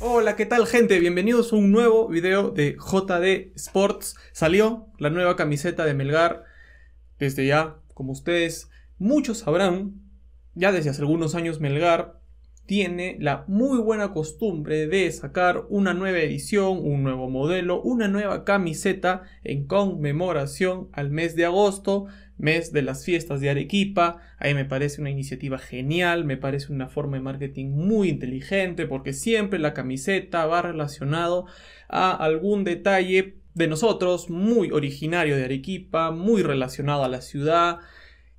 Hola, ¿qué tal gente? Bienvenidos a un nuevo video de JD Sports. Salió la nueva camiseta de Melgar. Desde ya, como ustedes muchos sabrán, ya desde hace algunos años Melgar tiene la muy buena costumbre de sacar una nueva edición, un nuevo modelo, una nueva camiseta en conmemoración al mes de agosto mes de las fiestas de Arequipa. Ahí me parece una iniciativa genial, me parece una forma de marketing muy inteligente porque siempre la camiseta va relacionado a algún detalle de nosotros, muy originario de Arequipa, muy relacionado a la ciudad,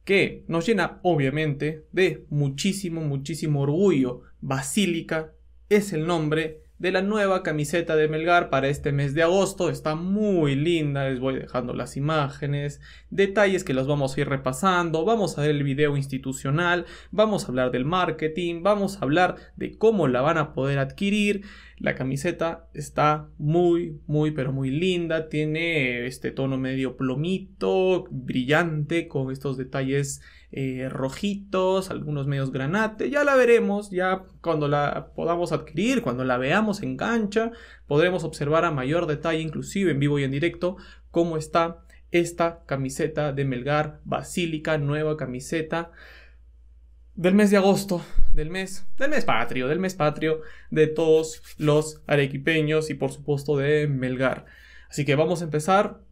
que nos llena obviamente de muchísimo, muchísimo orgullo. Basílica es el nombre de la nueva camiseta de Melgar para este mes de agosto. Está muy linda, les voy dejando las imágenes, detalles que los vamos a ir repasando, vamos a ver el video institucional, vamos a hablar del marketing, vamos a hablar de cómo la van a poder adquirir. La camiseta está muy, muy, pero muy linda, tiene este tono medio plomito, brillante, con estos detalles eh, rojitos, algunos medios granate, ya la veremos, ya cuando la podamos adquirir, cuando la veamos en cancha, podremos observar a mayor detalle, inclusive en vivo y en directo, cómo está esta camiseta de Melgar Basílica, nueva camiseta del mes de agosto, del mes, del mes patrio, del mes patrio de todos los arequipeños y por supuesto de Melgar. Así que vamos a empezar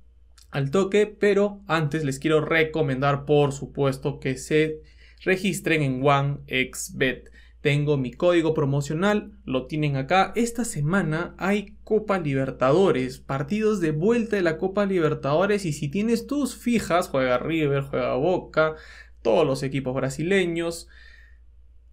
al toque, pero antes les quiero recomendar por supuesto que se registren en OneXBet. Tengo mi código promocional, lo tienen acá. Esta semana hay Copa Libertadores, partidos de vuelta de la Copa Libertadores y si tienes tus fijas, juega River, juega Boca, todos los equipos brasileños.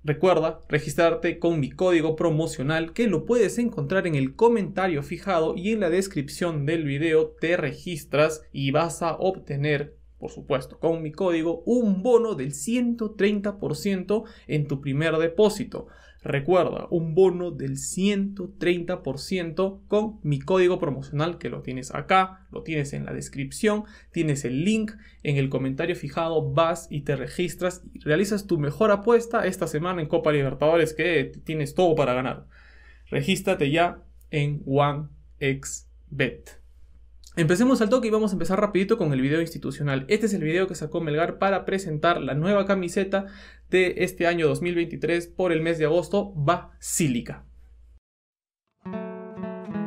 Recuerda registrarte con mi código promocional que lo puedes encontrar en el comentario fijado y en la descripción del video te registras y vas a obtener, por supuesto, con mi código un bono del 130% en tu primer depósito. Recuerda, un bono del 130% con mi código promocional que lo tienes acá, lo tienes en la descripción, tienes el link en el comentario fijado, vas y te registras y realizas tu mejor apuesta esta semana en Copa Libertadores que tienes todo para ganar. Regístrate ya en OneXBet. Empecemos al toque y vamos a empezar rapidito con el video institucional. Este es el video que sacó Melgar para presentar la nueva camiseta de este año 2023 por el mes de agosto, Basílica.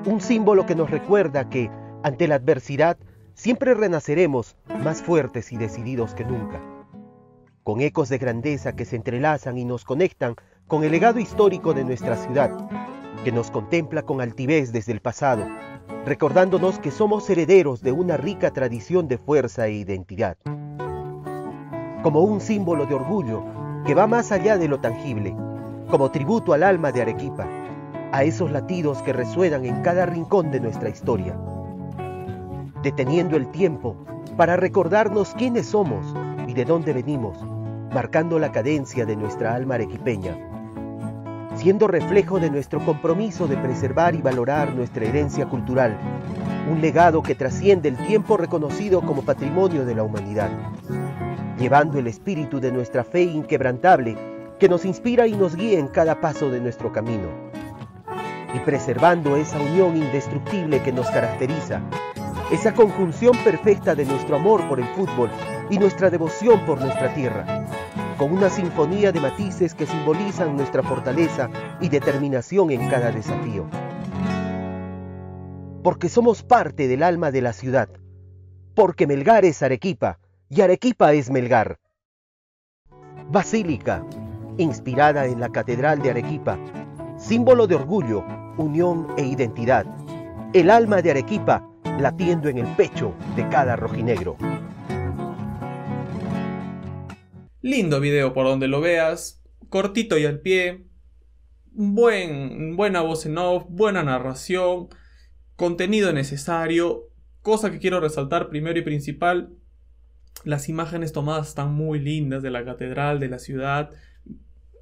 Un símbolo que nos recuerda que, ante la adversidad, siempre renaceremos más fuertes y decididos que nunca. Con ecos de grandeza que se entrelazan y nos conectan con el legado histórico de nuestra ciudad, que nos contempla con altivez desde el pasado, recordándonos que somos herederos de una rica tradición de fuerza e identidad. Como un símbolo de orgullo, que va más allá de lo tangible, como tributo al alma de Arequipa, a esos latidos que resuenan en cada rincón de nuestra historia. Deteniendo el tiempo para recordarnos quiénes somos y de dónde venimos, marcando la cadencia de nuestra alma arequipeña, siendo reflejo de nuestro compromiso de preservar y valorar nuestra herencia cultural, un legado que trasciende el tiempo reconocido como patrimonio de la humanidad llevando el espíritu de nuestra fe inquebrantable que nos inspira y nos guía en cada paso de nuestro camino, y preservando esa unión indestructible que nos caracteriza, esa conjunción perfecta de nuestro amor por el fútbol y nuestra devoción por nuestra tierra, con una sinfonía de matices que simbolizan nuestra fortaleza y determinación en cada desafío. Porque somos parte del alma de la ciudad, porque Melgar es Arequipa, y Arequipa es Melgar. Basílica, inspirada en la Catedral de Arequipa, símbolo de orgullo, unión e identidad. El alma de Arequipa latiendo en el pecho de cada rojinegro. Lindo video por donde lo veas, cortito y al pie, buen, buena voz en off, buena narración, contenido necesario. Cosa que quiero resaltar primero y principal, las imágenes tomadas están muy lindas de la catedral, de la ciudad,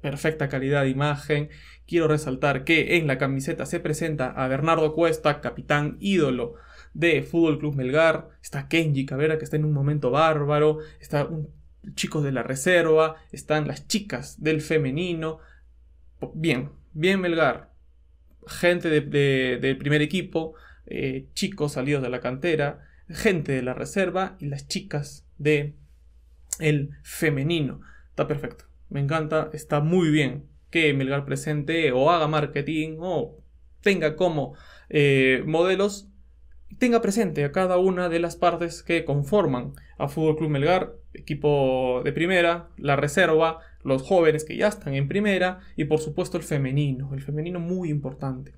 perfecta calidad de imagen. Quiero resaltar que en la camiseta se presenta a Bernardo Cuesta, capitán ídolo de Fútbol Club Melgar. Está Kenji Cabrera, que está en un momento bárbaro. Está un chicos de la reserva. Están las chicas del femenino. Bien, bien Melgar. Gente del de, primer equipo. Eh, chicos salidos de la cantera. Gente de la reserva. Y las chicas de el femenino. Está perfecto. Me encanta, está muy bien que Melgar presente o haga marketing o tenga como eh, modelos, tenga presente a cada una de las partes que conforman a Fútbol Club Melgar, equipo de primera, la reserva, los jóvenes que ya están en primera y por supuesto el femenino, el femenino muy importante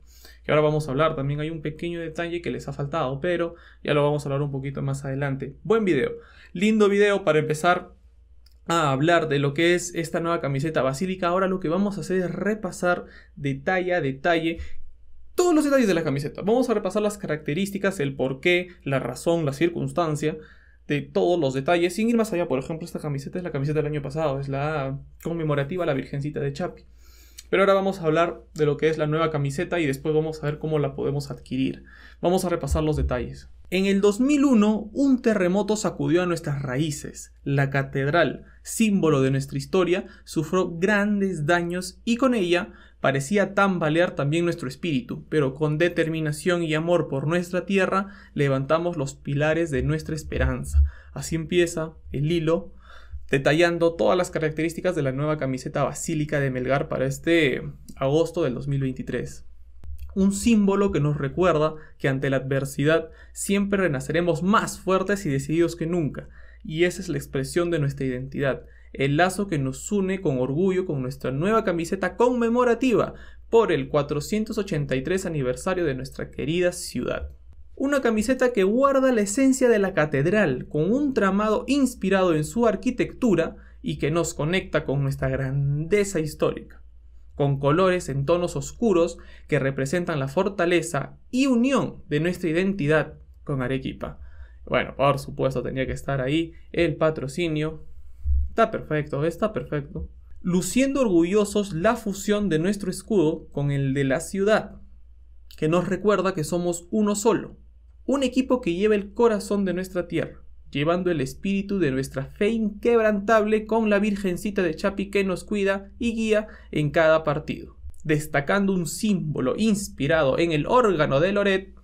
que ahora vamos a hablar. También hay un pequeño detalle que les ha faltado, pero ya lo vamos a hablar un poquito más adelante. Buen video, lindo video para empezar a hablar de lo que es esta nueva camiseta basílica. Ahora lo que vamos a hacer es repasar detalle a detalle todos los detalles de la camiseta. Vamos a repasar las características, el porqué, la razón, la circunstancia de todos los detalles, sin ir más allá. Por ejemplo, esta camiseta es la camiseta del año pasado, es la conmemorativa a la Virgencita de Chapi. Pero ahora vamos a hablar de lo que es la nueva camiseta y después vamos a ver cómo la podemos adquirir. Vamos a repasar los detalles. En el 2001, un terremoto sacudió a nuestras raíces. La catedral, símbolo de nuestra historia, sufrió grandes daños y con ella parecía tambalear también nuestro espíritu, pero con determinación y amor por nuestra tierra levantamos los pilares de nuestra esperanza. Así empieza el hilo detallando todas las características de la nueva camiseta basílica de Melgar para este agosto del 2023. Un símbolo que nos recuerda que ante la adversidad siempre renaceremos más fuertes y decididos que nunca, y esa es la expresión de nuestra identidad, el lazo que nos une con orgullo con nuestra nueva camiseta conmemorativa por el 483 aniversario de nuestra querida ciudad. Una camiseta que guarda la esencia de la catedral, con un tramado inspirado en su arquitectura y que nos conecta con nuestra grandeza histórica, con colores en tonos oscuros que representan la fortaleza y unión de nuestra identidad con Arequipa. Bueno, por supuesto tenía que estar ahí el patrocinio. Está perfecto, está perfecto. Luciendo orgullosos la fusión de nuestro escudo con el de la ciudad, que nos recuerda que somos uno solo, un equipo que lleva el corazón de nuestra tierra, llevando el espíritu de nuestra fe inquebrantable con la Virgencita de Chapi que nos cuida y guía en cada partido, destacando un símbolo inspirado en el órgano de Loret,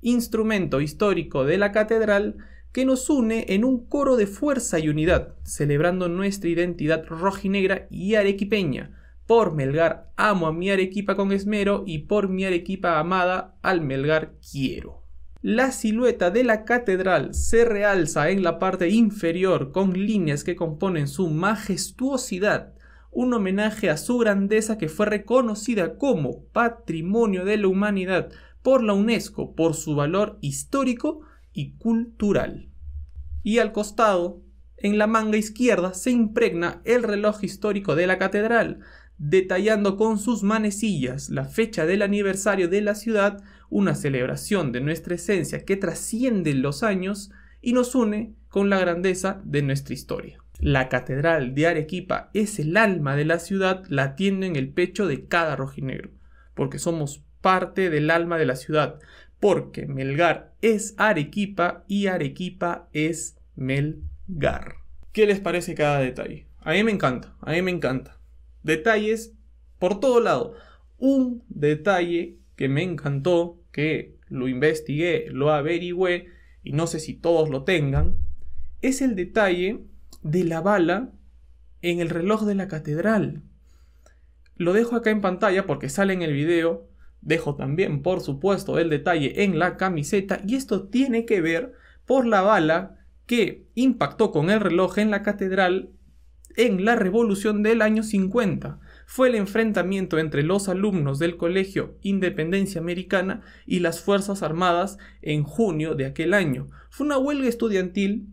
instrumento histórico de la catedral, que nos une en un coro de fuerza y unidad, celebrando nuestra identidad rojinegra y arequipeña. Por Melgar amo a mi Arequipa con esmero y por mi Arequipa amada al Melgar quiero. La silueta de la catedral se realza en la parte inferior con líneas que componen su majestuosidad, un homenaje a su grandeza que fue reconocida como Patrimonio de la Humanidad por la UNESCO por su valor histórico y cultural. Y al costado, en la manga izquierda, se impregna el reloj histórico de la catedral, detallando con sus manecillas la fecha del aniversario de la ciudad una celebración de nuestra esencia que trasciende los años y nos une con la grandeza de nuestra historia. La Catedral de Arequipa es el alma de la ciudad, la tiene en el pecho de cada rojinegro, porque somos parte del alma de la ciudad, porque Melgar es Arequipa y Arequipa es Melgar. ¿Qué les parece cada detalle? A mí me encanta, a mí me encanta. Detalles por todo lado. Un detalle que me encantó que lo investigué, lo averigüé y no sé si todos lo tengan, es el detalle de la bala en el reloj de la catedral. Lo dejo acá en pantalla porque sale en el video. Dejo también, por supuesto, el detalle en la camiseta y esto tiene que ver por la bala que impactó con el reloj en la catedral en la revolución del año 50 fue el enfrentamiento entre los alumnos del Colegio Independencia Americana y las Fuerzas Armadas en junio de aquel año. Fue una huelga estudiantil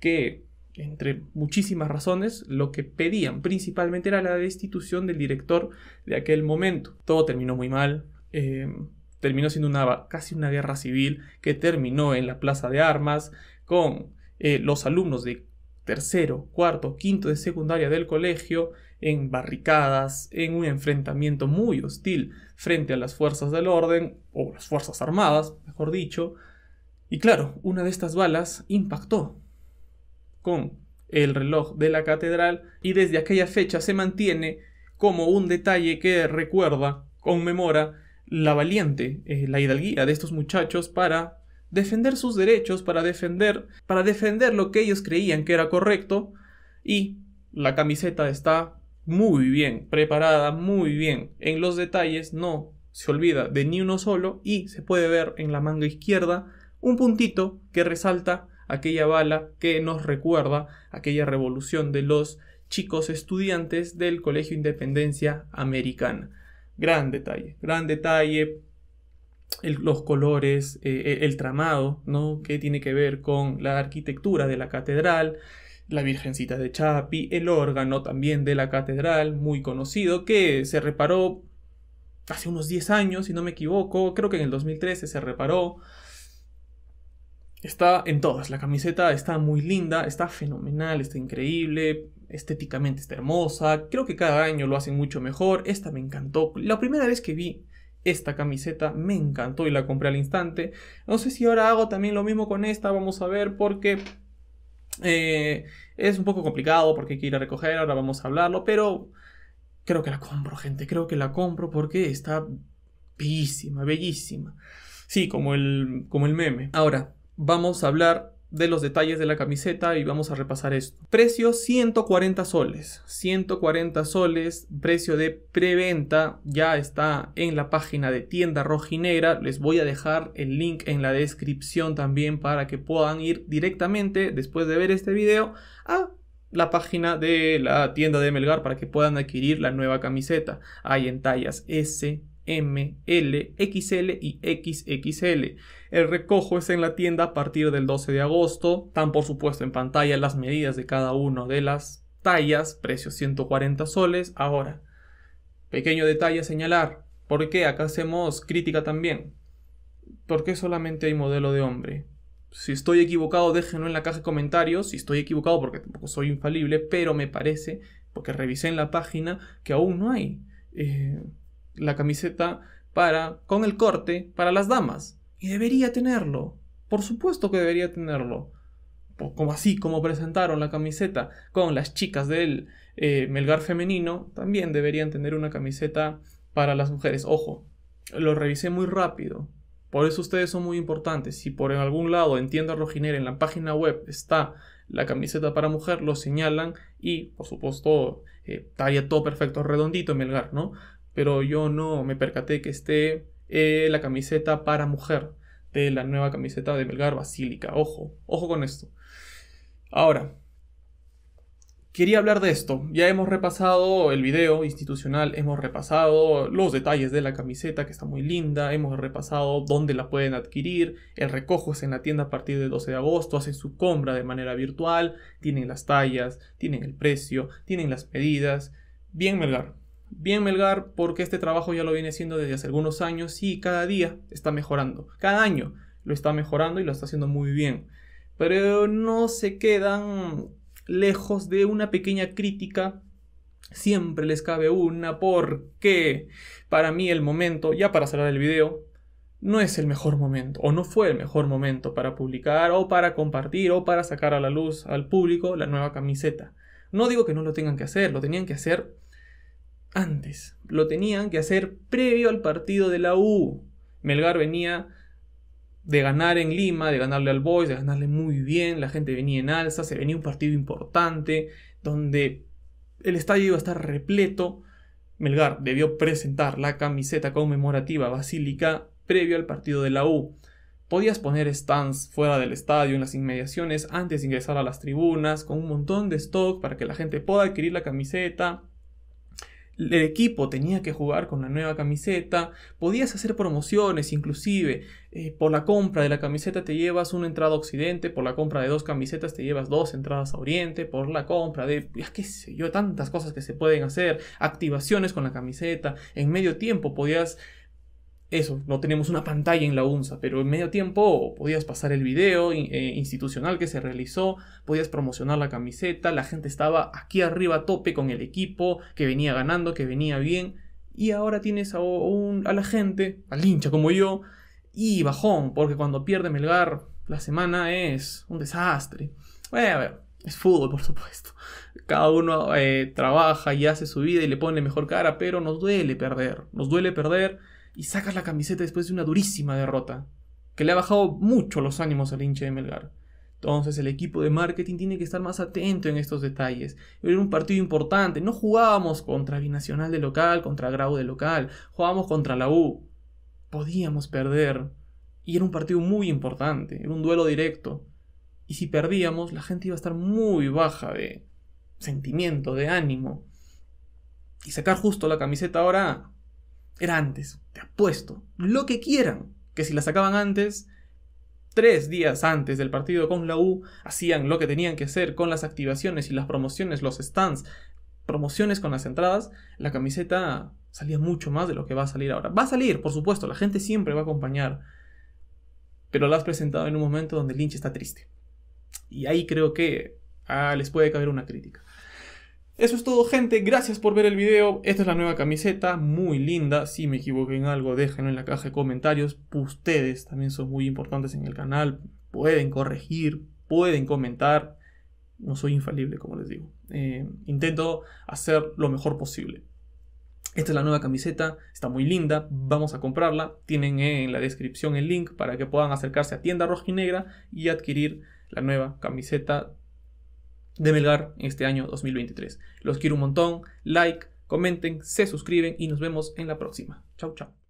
que, entre muchísimas razones, lo que pedían principalmente era la destitución del director de aquel momento. Todo terminó muy mal. Em, terminó siendo una, casi una guerra civil que terminó en la plaza de armas con eh, los alumnos de tercero, cuarto, quinto de secundaria del colegio en barricadas, en un enfrentamiento muy hostil frente a las fuerzas del orden, o las fuerzas armadas, mejor dicho. Y claro, una de estas balas impactó con el reloj de la catedral y desde aquella fecha se mantiene como un detalle que recuerda, conmemora la valiente, eh, la hidalguía de estos muchachos para defender sus derechos, para defender, para defender lo que ellos creían que era correcto y la camiseta está muy bien preparada, muy bien. En los detalles no se olvida de ni uno solo y se puede ver en la manga izquierda un puntito que resalta aquella bala que nos recuerda aquella revolución de los chicos estudiantes del Colegio Independencia Americana. Gran detalle, gran detalle, los colores, eh, eh, el tramado, ¿no? Que tiene que ver con la arquitectura de la catedral, la Virgencita de Chapi, el órgano también de la catedral, muy conocido, que se reparó hace unos 10 años, si no me equivoco, creo que en el 2013 se reparó. Está en todas, la camiseta está muy linda, está fenomenal, está increíble, estéticamente está hermosa, creo que cada año lo hacen mucho mejor, esta me encantó, la primera vez que vi esta camiseta me encantó y la compré al instante. No sé si ahora hago también lo mismo con esta, vamos a ver, porque eh, es un poco complicado porque hay que ir a recoger, ahora vamos a hablarlo, pero creo que la compro, gente, creo que la compro porque está bellísima, bellísima. Sí, como el, como el meme. Ahora, vamos a hablar de los detalles de la camiseta y vamos a repasar esto. Precio 140 soles. 140 soles, precio de preventa, ya está en la página de tienda rojinegra. Les voy a dejar el link en la descripción también para que puedan ir directamente después de ver este video a la página de la tienda de Melgar para que puedan adquirir la nueva camiseta. Hay en tallas S, M, L, XL y XXL. El recojo es en la tienda a partir del 12 de agosto. Están por supuesto en pantalla las medidas de cada una de las tallas, precio 140 soles. Ahora, pequeño detalle a señalar, ¿Por qué? acá hacemos crítica también. ¿Por qué solamente hay modelo de hombre? Si estoy equivocado, déjenlo en la caja de comentarios. Si estoy equivocado, porque tampoco soy infalible, pero me parece, porque revisé en la página, que aún no hay eh, la camiseta para con el corte para las damas. Y debería tenerlo. Por supuesto que debería tenerlo. Como así, como presentaron la camiseta con las chicas del eh, Melgar femenino, también deberían tener una camiseta para las mujeres. Ojo, lo revisé muy rápido. Por eso ustedes son muy importantes. Si por algún lado en tienda rojinera en la página web está la camiseta para mujer, lo señalan y, por supuesto, eh, estaría todo perfecto, redondito Melgar, ¿no? Pero yo no me percaté que esté eh, la camiseta para mujer de la nueva camiseta de Melgar Basílica. Ojo, ojo con esto. Ahora, quería hablar de esto. Ya hemos repasado el video institucional, hemos repasado los detalles de la camiseta que está muy linda, hemos repasado dónde la pueden adquirir, el recojo es en la tienda a partir del 12 de agosto, hacen su compra de manera virtual, tienen las tallas, tienen el precio, tienen las medidas. Bien, Melgar. Bien Melgar, porque este trabajo ya lo viene haciendo desde hace algunos años y cada día está mejorando. Cada año lo está mejorando y lo está haciendo muy bien. Pero no se quedan lejos de una pequeña crítica. Siempre les cabe una porque para mí el momento, ya para cerrar el video, no es el mejor momento o no fue el mejor momento para publicar o para compartir o para sacar a la luz al público la nueva camiseta. No digo que no lo tengan que hacer, lo tenían que hacer antes. Lo tenían que hacer previo al partido de la U. Melgar venía de ganar en Lima, de ganarle al Boys, de ganarle muy bien, la gente venía en alza, se venía un partido importante donde el estadio iba a estar repleto. Melgar debió presentar la camiseta conmemorativa basílica previo al partido de la U. Podías poner stands fuera del estadio, en las inmediaciones, antes de ingresar a las tribunas, con un montón de stock para que la gente pueda adquirir la camiseta, el equipo tenía que jugar con la nueva camiseta, podías hacer promociones inclusive, eh, por la compra de la camiseta te llevas una entrada a Occidente, por la compra de dos camisetas te llevas dos entradas a Oriente, por la compra de, ya qué sé yo, tantas cosas que se pueden hacer, activaciones con la camiseta, en medio tiempo podías eso, no tenemos una pantalla en la UNSA, pero en medio tiempo podías pasar el video eh, institucional que se realizó, podías promocionar la camiseta, la gente estaba aquí arriba a tope con el equipo, que venía ganando, que venía bien, y ahora tienes a, un, a la gente, al hincha como yo, y bajón, porque cuando pierde Melgar la semana es un desastre. a ver, es fútbol, por supuesto. Cada uno eh, trabaja y hace su vida y le pone mejor cara, pero nos duele perder, nos duele perder y sacas la camiseta después de una durísima derrota, que le ha bajado mucho los ánimos al hinche de Melgar. Entonces el equipo de marketing tiene que estar más atento en estos detalles. Era un partido importante, no jugábamos contra Binacional de local, contra Grau de local, jugábamos contra la U. Podíamos perder. Y era un partido muy importante, era un duelo directo. Y si perdíamos, la gente iba a estar muy baja de sentimiento, de ánimo. Y sacar justo la camiseta ahora era antes, te apuesto, lo que quieran, que si la sacaban antes, tres días antes del partido con la U, hacían lo que tenían que hacer con las activaciones y las promociones, los stands, promociones con las entradas, la camiseta salía mucho más de lo que va a salir ahora. Va a salir, por supuesto, la gente siempre va a acompañar, pero la has presentado en un momento donde Lynch está triste. Y ahí creo que ah, les puede caber una crítica. Eso es todo gente, gracias por ver el video, esta es la nueva camiseta, muy linda, si me equivoqué en algo déjenlo en la caja de comentarios, ustedes también son muy importantes en el canal, pueden corregir, pueden comentar, no soy infalible como les digo, eh, intento hacer lo mejor posible. Esta es la nueva camiseta, está muy linda, vamos a comprarla, tienen en la descripción el link para que puedan acercarse a tienda Roja y Negra. y adquirir la nueva camiseta de Melgar este año 2023. Los quiero un montón, like, comenten, se suscriben y nos vemos en la próxima. chao chao